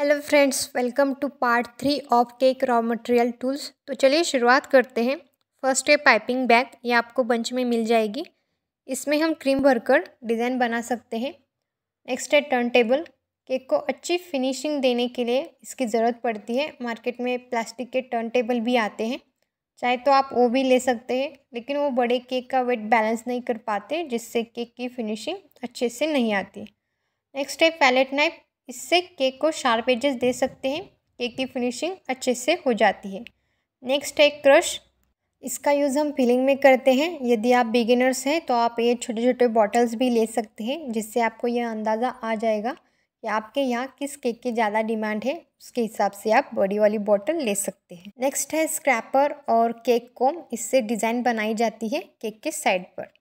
hello friends welcome to part three of cake raw material tools तो चलिए शुरुआत करते हैं फर्स्ट है पाइपिंग बैग ये आपको बंच में मिल जाएगी इसमें हम क्रीम भरकर डिज़ाइन बना सकते हैं नेक्स्ट है टर्न टेबल केक को अच्छी फिनिशिंग देने के लिए इसकी ज़रूरत पड़ती है मार्केट में प्लास्टिक के टर्न टेबल भी आते हैं चाहे तो आप वो भी ले सकते हैं लेकिन वो बड़े केक का वेट बैलेंस नहीं कर पाते जिससे केक की फिनिशिंग अच्छे से नहीं आती नेक्स्ट है पैलेट नाइफ इससे केक को शार्प एजेस दे सकते हैं केक की फिनिशिंग अच्छे से हो जाती है नेक्स्ट है क्रश इसका यूज़ हम फिलिंग में करते हैं यदि आप बिगिनर्स हैं तो आप ये छोटे छोटे बॉटल्स भी ले सकते हैं जिससे आपको यह अंदाज़ा आ जाएगा कि आपके यहाँ किस केक की ज़्यादा डिमांड है उसके हिसाब से आप बड़ी वाली बॉटल ले सकते हैं नेक्स्ट है स्क्रैपर और केक कोम इससे डिज़ाइन बनाई जाती है केक के साइड पर